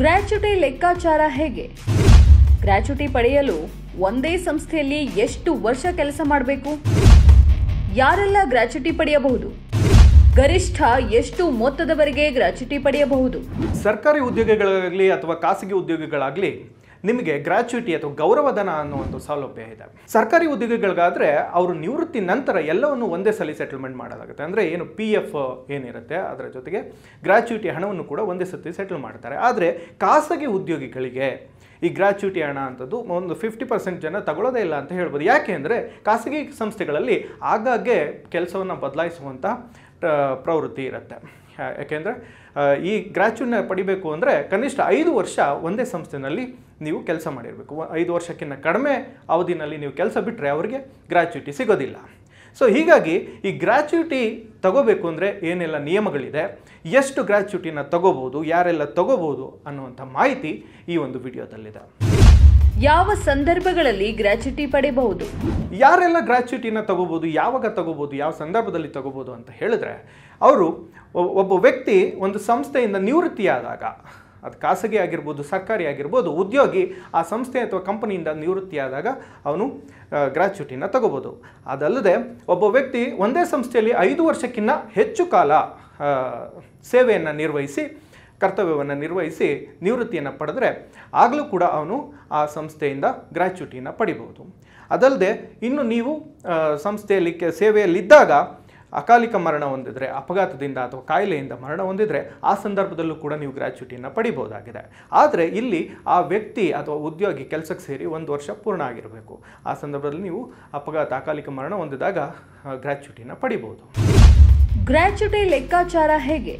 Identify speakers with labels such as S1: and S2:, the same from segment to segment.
S1: gratuity ಲೆಕ್ಕಾಚಾರ ಹೇಗೆ gratuity ಪಡೆಯಲು ಒಂದೇ ಸಂಸ್ಥೆಯಲ್ಲಿ ಎಷ್ಟು ವರ್ಷ ಕೆಲಸ ಮಾಡಬೇಕು ಯಾರೆಲ್ಲ ಗ್ರ್ಯಾಚ್ಯುಟಿ ಪಡೆಯಬಹುದು ಗರಿಷ್ಠ ಎಷ್ಟು ಮೊತ್ತದವರೆಗೆ ಗ್ರಾಚ್ಯುಟಿ ಪಡೆಯಬಹುದು ಸರ್ಕಾರಿ ಉದ್ಯೋಗಿಗಳಾಗಲಿ ಅಥವಾ ಖಾಸಗಿ ಉದ್ಯೋಗಿಗಳಾಗಲಿ ನಿಮಗೆ ಗ್ರಾಚ್ಯುಟಿ ಅಥವಾ ಗೌರವಧನ ಅನ್ನೋ ಒಂದು ಸೌಲಭ್ಯ ಇದೆ ಸರ್ಕಾರಿ ಉದ್ಯೋಗಿಗಳಿಗಾದರೆ ಅವರು ನಿವೃತ್ತಿ ನಂತರ ಎಲ್ಲವನ್ನು ಒಂದೇ ಸಲ ಸೆಟಲ್ಮೆಂಟ್ ಮಾಡೋದಾಗುತ್ತೆ ಅಂದರೆ ಏನು ಪಿ ಎಫ್ ಏನಿರುತ್ತೆ ಅದರ ಜೊತೆಗೆ ಗ್ರಾಚ್ಯುಟಿ ಹಣವನ್ನು ಕೂಡ ಒಂದೇ ಸತಿ ಸೆಟಲ್ ಮಾಡ್ತಾರೆ ಆದರೆ ಖಾಸಗಿ ಉದ್ಯೋಗಿಗಳಿಗೆ ಈ ಗ್ರಾಚ್ಯುಟಿ ಹಣ ಅಂತದ್ದು ಒಂದು ಫಿಫ್ಟಿ ಪರ್ಸೆಂಟ್ ಜನ ತಗೊಳ್ಳೋದೇ ಇಲ್ಲ ಅಂತ ಹೇಳ್ಬೋದು ಯಾಕೆ ಅಂದರೆ ಖಾಸಗಿ ಸಂಸ್ಥೆಗಳಲ್ಲಿ ಆಗಾಗ್ಗೆ ಕೆಲಸವನ್ನು ಬದಲಾಯಿಸುವಂಥ ಪ್ರವೃತ್ತಿ ಇರುತ್ತೆ ಯಾಕೆಂದರೆ ಈ ಗ್ರಾಚ್ಯುಟಿನ ಪಡಿಬೇಕು ಅಂದರೆ ಕನಿಷ್ಠ ಐದು ವರ್ಷ ಒಂದೇ ಸಂಸ್ಥೆನಲ್ಲಿ ನೀವು ಕೆಲಸ ಮಾಡಿರಬೇಕು ಐದು ವರ್ಷಕ್ಕಿಂತ ಕಡಿಮೆ ಅವಧಿನಲ್ಲಿ ನೀವು ಕೆಲಸ ಬಿಟ್ಟರೆ ಅವರಿಗೆ ಗ್ರ್ಯಾಚ್ಯುಟಿ ಸಿಗೋದಿಲ್ಲ ಸೊ ಹೀಗಾಗಿ ಈ ಗ್ರ್ಯಾಚ್ಯುಟಿ ತಗೋಬೇಕು ಅಂದರೆ ಏನೆಲ್ಲ ನಿಯಮಗಳಿದೆ ಎಷ್ಟು ಗ್ರ್ಯಾಚ್ಯುಟಿನ ತಗೋಬೋದು ಯಾರೆಲ್ಲ ತಗೋಬೋದು ಅನ್ನುವಂಥ ಮಾಹಿತಿ ಈ ಒಂದು ವಿಡಿಯೋದಲ್ಲಿದೆ ಯಾವ ಸಂದರ್ಭಗಳಲ್ಲಿ ಗ್ರ್ಯಾಚ್ಯುಟಿ ಪಡೆಯಬಹುದು ಯಾರೆಲ್ಲ ಗ್ರ್ಯಾಚ್ಯುಟಿನ ತಗೋಬೋದು ಯಾವಾಗ ತಗೋಬೋದು ಯಾವ ಸಂದರ್ಭದಲ್ಲಿ ತಗೋಬೋದು ಅಂತ ಹೇಳಿದ್ರೆ ಅವರು ಒಬ್ಬ ವ್ಯಕ್ತಿ ಒಂದು ಸಂಸ್ಥೆಯಿಂದ ನಿವೃತ್ತಿಯಾದಾಗ ಅದು ಖಾಸಗಿ ಆಗಿರ್ಬೋದು ಸರ್ಕಾರಿ ಆಗಿರ್ಬೋದು ಉದ್ಯೋಗಿ ಆ ಸಂಸ್ಥೆ ಅಥವಾ ಕಂಪನಿಯಿಂದ ನಿವೃತ್ತಿಯಾದಾಗ ಅವನು ಗ್ರಾಚ್ಯುಟಿನ ತಗೋಬೋದು ಅದಲ್ಲದೆ ಒಬ್ಬ ವ್ಯಕ್ತಿ ಒಂದೇ ಸಂಸ್ಥೆಯಲ್ಲಿ ಐದು ವರ್ಷಕ್ಕಿಂತ ಹೆಚ್ಚು ಕಾಲ ಸೇವೆಯನ್ನು ನಿರ್ವಹಿಸಿ ಕರ್ತವ್ಯವನ್ನು ನಿರ್ವಹಿಸಿ ನಿವೃತ್ತಿಯನ್ನು ಪಡೆದರೆ ಆಗಲೂ ಕೂಡ ಅವನು ಆ ಸಂಸ್ಥೆಯಿಂದ ಗ್ರಾಚ್ಯುಟಿಯನ್ನು ಪಡಿಬೋದು ಅದಲ್ಲದೆ ಇನ್ನು ನೀವು ಸಂಸ್ಥೆಯಲ್ಲಿ ಕೆ ಸೇವೆಯಲ್ಲಿದ್ದಾಗ ಅಕಾಲಿಕ ಮರಣ ಹೊಂದಿದರೆ ಅಪಘಾತದಿಂದ ಅಥವಾ ಕಾಯಿಲೆಯಿಂದ ಮರಣ ಹೊಂದಿದರೆ ಆ ಸಂದರ್ಭದಲ್ಲೂ ಕೂಡ ನೀವು ಗ್ರ್ಯಾಚ್ಯುಟಿಯನ್ನು ಪಡಿಬೋದಾಗಿದೆ ಆದರೆ ಇಲ್ಲಿ ಆ ವ್ಯಕ್ತಿ ಅಥವಾ ಉದ್ಯೋಗಿ ಕೆಲಸಕ್ಕೆ ಸೇರಿ ಒಂದು ವರ್ಷ ಪೂರ್ಣ ಆಗಿರಬೇಕು ಆ ಸಂದರ್ಭದಲ್ಲಿ ನೀವು ಅಪಘಾತ ಅಕಾಲಿಕ ಮರಣ ಹೊಂದಿದಾಗ ಗ್ರ್ಯಾಚ್ಯುಟಿನ ಪಡಿಬೋದು ಗ್ರ್ಯಾಚ್ಯುಟಿ ಲೆಕ್ಕಾಚಾರ ಹೇಗೆ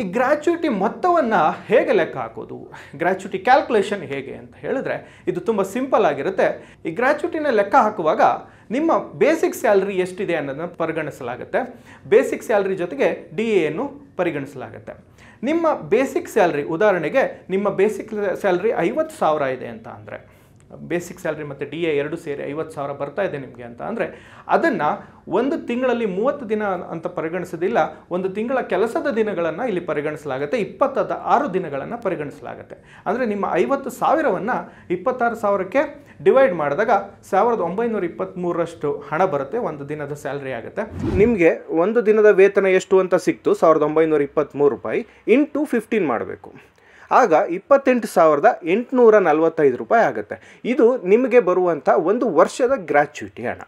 S1: ಈ ಗ್ರ್ಯಾಚ್ಯುಟಿ ಮೊತ್ತವನ್ನು ಹೇಗೆ ಲೆಕ್ಕ ಹಾಕೋದು ಗ್ರ್ಯಾಚ್ಯುಟಿ ಕ್ಯಾಲ್ಕುಲೇಷನ್ ಹೇಗೆ ಅಂತ ಹೇಳಿದ್ರೆ ಇದು ತುಂಬ ಸಿಂಪಲ್ ಆಗಿರುತ್ತೆ ಈ ಗ್ರ್ಯಾಚ್ಯುಟಿನ ಲೆಕ್ಕ ಹಾಕುವಾಗ ನಿಮ್ಮ ಬೇಸಿಕ್ ಸ್ಯಾಲ್ರಿ ಎಷ್ಟಿದೆ ಅನ್ನೋದನ್ನು ಪರಿಗಣಿಸಲಾಗುತ್ತೆ ಬೇಸಿಕ್ ಸ್ಯಾಲ್ರಿ ಜೊತೆಗೆ ಡಿ ಎಯನ್ನು ಪರಿಗಣಿಸಲಾಗುತ್ತೆ ನಿಮ್ಮ ಬೇಸಿಕ್ ಸ್ಯಾಲ್ರಿ ಉದಾಹರಣೆಗೆ ನಿಮ್ಮ ಬೇಸಿಕ್ ಸ್ಯಾಲ್ರಿ ಐವತ್ತು ಸಾವಿರ ಇದೆ ಅಂತ ಅಂದರೆ ಬೇಸಿಕ್ ಸ್ಯಾಲ್ರಿ ಮತ್ತು ಡಿ ಎ ಎರಡು ಸೇರಿ ಐವತ್ತು ಸಾವಿರ ಬರ್ತಾ ಇದೆ ನಿಮಗೆ ಅಂತ ಅಂದರೆ ಅದನ್ನು ಒಂದು ತಿಂಗಳಲ್ಲಿ ಮೂವತ್ತು ದಿನ ಅಂತ ಪರಿಗಣಿಸೋದಿಲ್ಲ ಒಂದು ತಿಂಗಳ ಕೆಲಸದ ದಿನಗಳನ್ನು ಇಲ್ಲಿ ಪರಿಗಣಿಸಲಾಗುತ್ತೆ ಇಪ್ಪತ್ತಾದ ಆರು ದಿನಗಳನ್ನು ಪರಿಗಣಿಸಲಾಗುತ್ತೆ ಅಂದರೆ ನಿಮ್ಮ ಐವತ್ತು ಸಾವಿರವನ್ನು ಇಪ್ಪತ್ತಾರು ಸಾವಿರಕ್ಕೆ ಡಿವೈಡ್ ಮಾಡಿದಾಗ ಸಾವಿರದ ಒಂಬೈನೂರ ಇಪ್ಪತ್ತ್ಮೂರರಷ್ಟು ಹಣ ಬರುತ್ತೆ ಒಂದು ದಿನದ ಸ್ಯಾಲ್ರಿ ಆಗುತ್ತೆ ನಿಮಗೆ ಒಂದು ದಿನದ ವೇತನ ಎಷ್ಟು ಅಂತ ಸಿಕ್ತು ಸಾವಿರದ ಒಂಬೈನೂರ ಇಪ್ಪತ್ತ್ಮೂರು ರೂಪಾಯಿ ಇಂಟು ಫಿಫ್ಟೀನ್ ಮಾಡಬೇಕು ಆಗ ಇಪ್ಪತ್ತೆಂಟು ಸಾವಿರದ ಎಂಟುನೂರ ನಲವತ್ತೈದು ರೂಪಾಯಿ ಆಗುತ್ತೆ ಇದು ನಿಮಗೆ ಬರುವಂಥ ಒಂದು ವರ್ಷದ ಗ್ರ್ಯಾಚ್ಯುಟಿ ಹಣ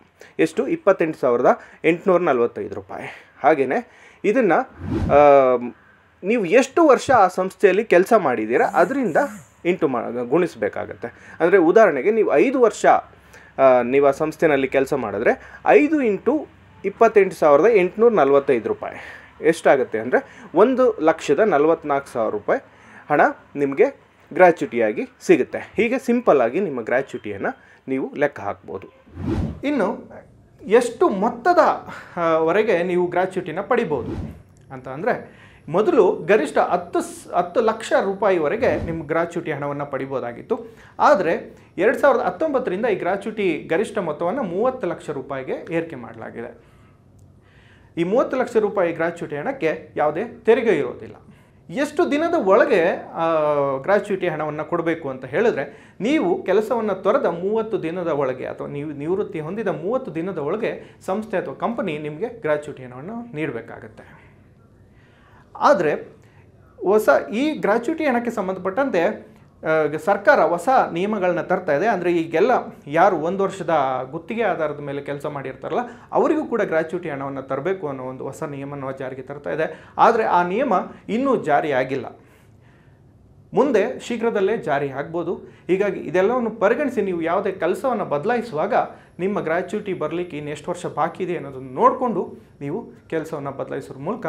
S1: ಎಷ್ಟು ಇಪ್ಪತ್ತೆಂಟು ಸಾವಿರದ ಎಂಟುನೂರ ನಲವತ್ತೈದು ರೂಪಾಯಿ ಹಾಗೆಯೇ ಇದನ್ನು ನೀವು ಎಷ್ಟು ವರ್ಷ ಆ ಸಂಸ್ಥೆಯಲ್ಲಿ ಕೆಲಸ ಮಾಡಿದ್ದೀರಾ ಅದರಿಂದ ಇಂಟು ಮಾ ಗುಣಿಸಬೇಕಾಗತ್ತೆ ಅಂದರೆ ಉದಾಹರಣೆಗೆ ನೀವು ಐದು ವರ್ಷ ನೀವು ಆ ಸಂಸ್ಥೆಯಲ್ಲಿ ಕೆಲಸ ಮಾಡಿದ್ರೆ ಐದು ಇಂಟು ಇಪ್ಪತ್ತೆಂಟು ಸಾವಿರದ ಎಂಟುನೂರ ನಲವತ್ತೈದು ರೂಪಾಯಿ ಎಷ್ಟಾಗುತ್ತೆ ಅಂದರೆ ಒಂದು ಲಕ್ಷದ ನಲವತ್ತ್ನಾಲ್ಕು ಸಾವಿರ ರೂಪಾಯಿ ಹಣ ನಿಮಗೆ ಗ್ರ್ಯಾಚ್ಯುಟಿಯಾಗಿ ಸಿಗುತ್ತೆ ಹೀಗೆ ಸಿಂಪಲ್ಲಾಗಿ ನಿಮ್ಮ ಗ್ರ್ಯಾಚ್ಯುಟಿಯನ್ನು ನೀವು ಲೆಕ್ಕ ಹಾಕ್ಬೋದು ಇನ್ನು ಎಷ್ಟು ಮೊತ್ತದ ವರೆಗೆ ನೀವು ಗ್ರ್ಯಾಚ್ಯುಟಿನ ಪಡಿಬೋದು ಅಂತ ಅಂದರೆ ಮೊದಲು ಗರಿಷ್ಠ ಹತ್ತು ಹತ್ತು ಲಕ್ಷ ರೂಪಾಯಿವರೆಗೆ ನಿಮ್ಮ ಗ್ರಾಚ್ಯುಟಿ ಹಣವನ್ನು ಪಡಿಬೋದಾಗಿತ್ತು ಆದರೆ ಎರಡು ಸಾವಿರದ ಹತ್ತೊಂಬತ್ತರಿಂದ ಈ ಗ್ರಾಚ್ಯುಟಿ ಗರಿಷ್ಠ ಮೊತ್ತವನ್ನು ಮೂವತ್ತು ಲಕ್ಷ ರೂಪಾಯಿಗೆ ಏರಿಕೆ ಮಾಡಲಾಗಿದೆ ಈ ಮೂವತ್ತು ಲಕ್ಷ ರೂಪಾಯಿ ಗ್ರಾಚ್ಯುಟಿ ಹಣಕ್ಕೆ ಯಾವುದೇ ತೆರಿಗೆ ಇರೋದಿಲ್ಲ ಎಷ್ಟು ದಿನದ ಒಳಗೆ ಗ್ರಾಚ್ಯುಟಿ ಹಣವನ್ನು ಕೊಡಬೇಕು ಅಂತ ಹೇಳಿದ್ರೆ ನೀವು ಕೆಲಸವನ್ನು ತೊರೆದ ಮೂವತ್ತು ದಿನದ ಒಳಗೆ ಅಥವಾ ನೀವು ನಿವೃತ್ತಿ ಹೊಂದಿದ ಮೂವತ್ತು ದಿನದ ಒಳಗೆ ಸಂಸ್ಥೆ ಅಥವಾ ಕಂಪನಿ ನಿಮಗೆ ಗ್ರಾಚ್ಯುಟಿ ಹಣವನ್ನು ನೀಡಬೇಕಾಗತ್ತೆ ಆದರೆ ಹೊಸ ಈ ಗ್ರಾಚ್ಯುಟಿ ಹಣಕ್ಕೆ ಸಂಬಂಧಪಟ್ಟಂತೆ ಸರ್ಕಾರ ಹೊಸ ನಿಯಮಗಳನ್ನ ತರ್ತಾ ಇದೆ ಅಂದರೆ ಈಗೆಲ್ಲ ಯಾರು ಒಂದು ವರ್ಷದ ಗುತ್ತಿಗೆ ಆಧಾರದ ಮೇಲೆ ಕೆಲಸ ಮಾಡಿರ್ತಾರಲ್ಲ ಅವರಿಗೂ ಕೂಡ ಗ್ರಾಚ್ಯುಟಿ ಹಣವನ್ನು ತರಬೇಕು ಅನ್ನೋ ಒಂದು ಹೊಸ ನಿಯಮನ ಜಾರಿಗೆ ತರ್ತಾ ಇದೆ ಆದರೆ ಆ ನಿಯಮ ಇನ್ನೂ ಜಾರಿ ಆಗಿಲ್ಲ ಮುಂದೆ ಶೀಘ್ರದಲ್ಲೇ ಜಾರಿ ಆಗ್ಬೋದು ಹೀಗಾಗಿ ಇದೆಲ್ಲವನ್ನು ಪರಿಗಣಿಸಿ ನೀವು ಯಾವುದೇ ಕೆಲಸವನ್ನು ಬದಲಾಯಿಸುವಾಗ ನಿಮ್ಮ ಗ್ರ್ಯಾಚ್ಯುಟಿ ಬರಲಿಕ್ಕೆ ಇನ್ನು ಎಷ್ಟು ವರ್ಷ ಬಾಕಿ ಇದೆ ಅನ್ನೋದನ್ನು ನೋಡಿಕೊಂಡು ನೀವು ಕೆಲಸವನ್ನು ಬದಲಾಯಿಸೋದ್ರ ಮೂಲಕ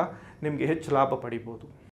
S1: ನಿಮಗೆ ಹೆಚ್ಚು ಲಾಭ ಪಡಿಬೋದು